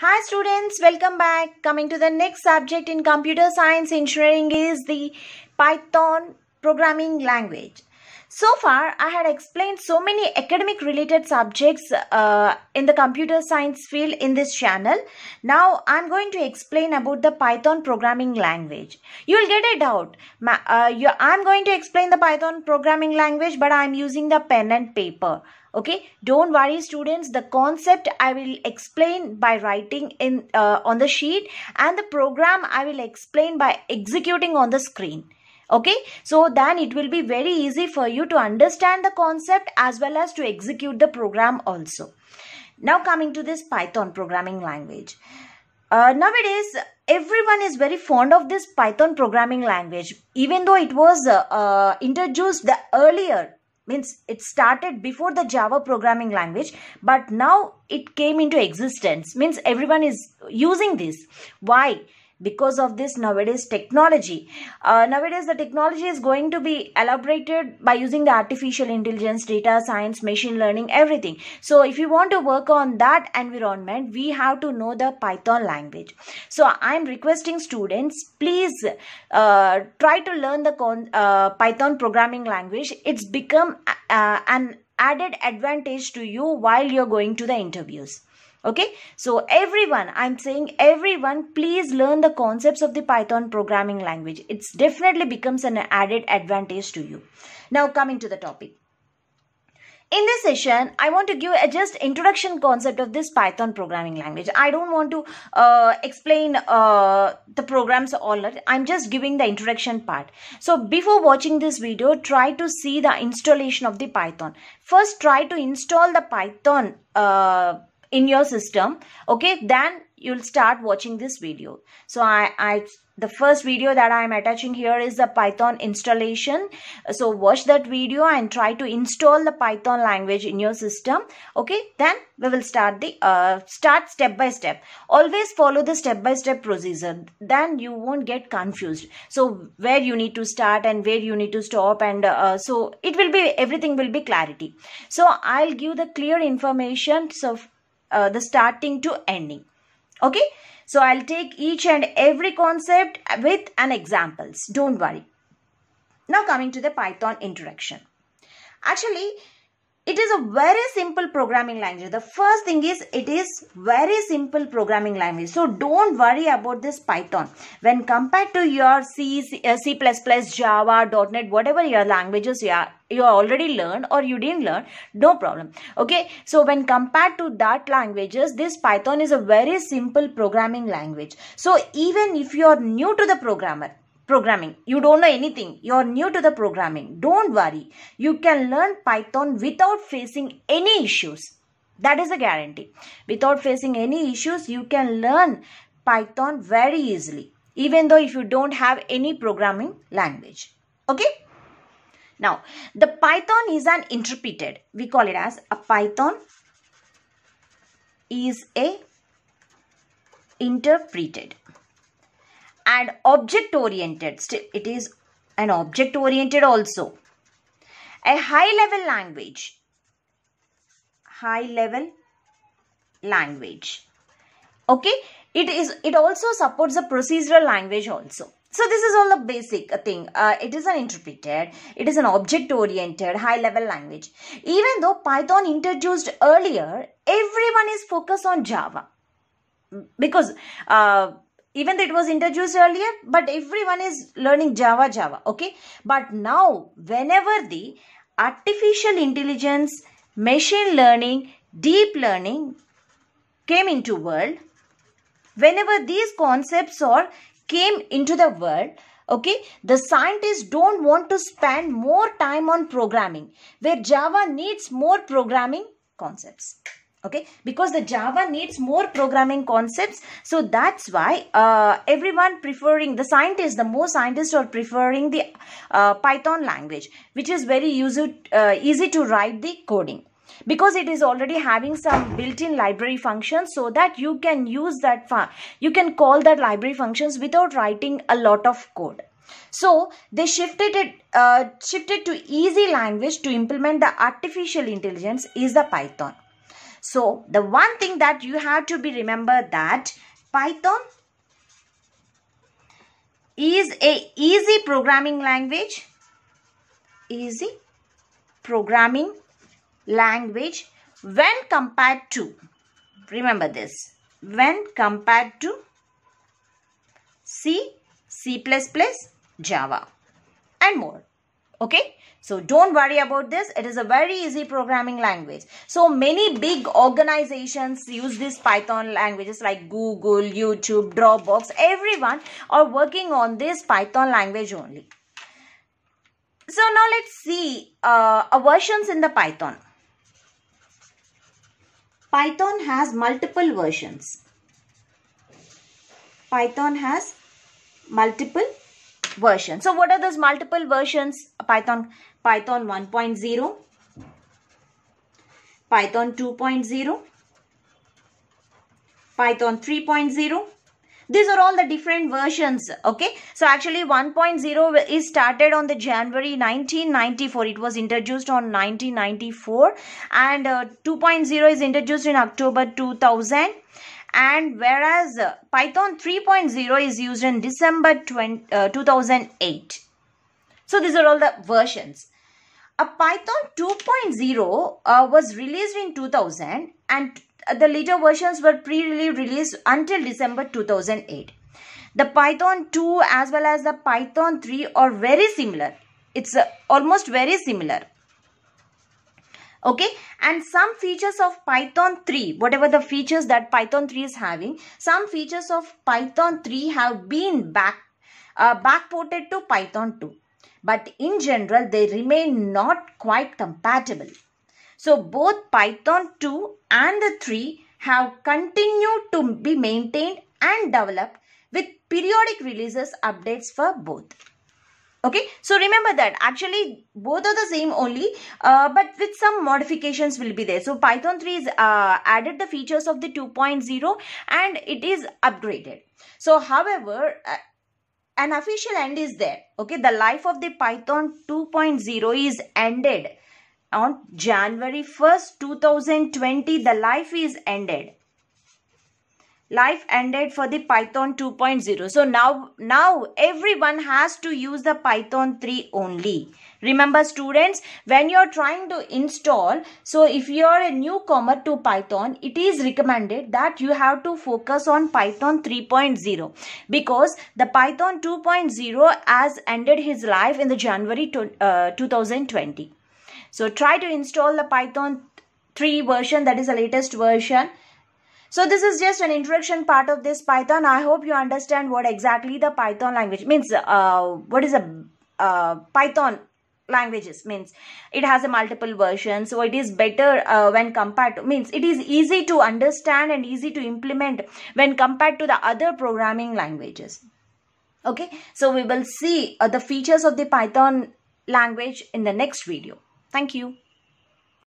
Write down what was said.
Hi students, welcome back. Coming to the next subject in computer science engineering is the Python programming language. So far, I had explained so many academic related subjects uh, in the computer science field in this channel. Now, I'm going to explain about the Python programming language. You will get a doubt. Uh, I'm going to explain the Python programming language, but I'm using the pen and paper. Okay, don't worry students, the concept I will explain by writing in uh, on the sheet and the program I will explain by executing on the screen okay so then it will be very easy for you to understand the concept as well as to execute the program also now coming to this python programming language uh, nowadays everyone is very fond of this python programming language even though it was uh, uh, introduced earlier means it started before the java programming language but now it came into existence means everyone is using this why because of this nowadays technology uh, nowadays the technology is going to be elaborated by using the artificial intelligence data science machine learning everything so if you want to work on that environment we have to know the python language so i'm requesting students please uh, try to learn the uh, python programming language it's become uh, an added advantage to you while you're going to the interviews okay so everyone i'm saying everyone please learn the concepts of the python programming language it's definitely becomes an added advantage to you now coming to the topic in this session, I want to give a just introduction concept of this Python programming language. I don't want to uh, explain uh, the programs all. I'm just giving the introduction part. So before watching this video, try to see the installation of the Python. First, try to install the Python uh, in your system okay then you'll start watching this video so i i the first video that i'm attaching here is the python installation so watch that video and try to install the python language in your system okay then we will start the uh, start step by step always follow the step by step procedure then you won't get confused so where you need to start and where you need to stop and uh, so it will be everything will be clarity so i'll give the clear information so uh, the starting to ending okay so i'll take each and every concept with an examples don't worry now coming to the python interaction actually it is a very simple programming language the first thing is it is very simple programming language so don't worry about this python when compared to your c uh, c++ java net whatever your languages you are you already learned or you didn't learn no problem okay so when compared to that languages this python is a very simple programming language so even if you are new to the programmer programming. You don't know anything. You're new to the programming. Don't worry. You can learn Python without facing any issues. That is a guarantee. Without facing any issues, you can learn Python very easily. Even though if you don't have any programming language. Okay? Now, the Python is an interpreted. We call it as a Python is a interpreted and object oriented. it is an object oriented also. A high level language. High level language. Okay. It is. It also supports a procedural language also. So this is all the basic thing. Uh, it is an interpreted, it is an object-oriented, high-level language. Even though Python introduced earlier, everyone is focused on Java because uh, even though it was introduced earlier but everyone is learning java java okay but now whenever the artificial intelligence machine learning deep learning came into world whenever these concepts or came into the world okay the scientists don't want to spend more time on programming where java needs more programming concepts okay because the java needs more programming concepts so that's why uh, everyone preferring the scientists the most scientists are preferring the uh, python language which is very uh, easy to write the coding because it is already having some built-in library functions so that you can use that you can call that library functions without writing a lot of code so they shifted it uh, shifted to easy language to implement the artificial intelligence is the python so the one thing that you have to be remember that Python is a easy programming language easy programming language when compared to remember this when compared to C, C++, Java and more okay so don't worry about this it is a very easy programming language so many big organizations use this python languages like google youtube dropbox everyone are working on this python language only so now let's see uh, versions in the python python has multiple versions python has multiple version. So what are those multiple versions? Python, Python 1.0, Python 2.0, Python 3.0. These are all the different versions, okay? So actually 1.0 is started on the January 1994. It was introduced on 1994 and uh, 2.0 is introduced in October 2000 and whereas uh, Python 3.0 is used in December 20, uh, 2008. So these are all the versions. A Python 2.0 uh, was released in 2000 and uh, the later versions were pre-released until December 2008. The Python 2 as well as the Python 3 are very similar. It's uh, almost very similar okay and some features of python 3 whatever the features that python 3 is having some features of python 3 have been back uh, backported to python 2 but in general they remain not quite compatible so both python 2 and the 3 have continued to be maintained and developed with periodic releases updates for both okay so remember that actually both are the same only uh, but with some modifications will be there so python 3 is uh, added the features of the 2.0 and it is upgraded so however uh, an official end is there okay the life of the python 2.0 is ended on january 1st 2020 the life is ended life ended for the python 2.0 so now now everyone has to use the python 3 only remember students when you're trying to install so if you're a newcomer to python it is recommended that you have to focus on python 3.0 because the python 2.0 has ended his life in the january to, uh, 2020 so try to install the python 3 version that is the latest version so this is just an introduction part of this Python. I hope you understand what exactly the Python language means. Uh, what is a uh, Python languages means it has a multiple version so it is better uh, when compared to means it is easy to understand and easy to implement when compared to the other programming languages okay so we will see uh, the features of the python language in the next video thank you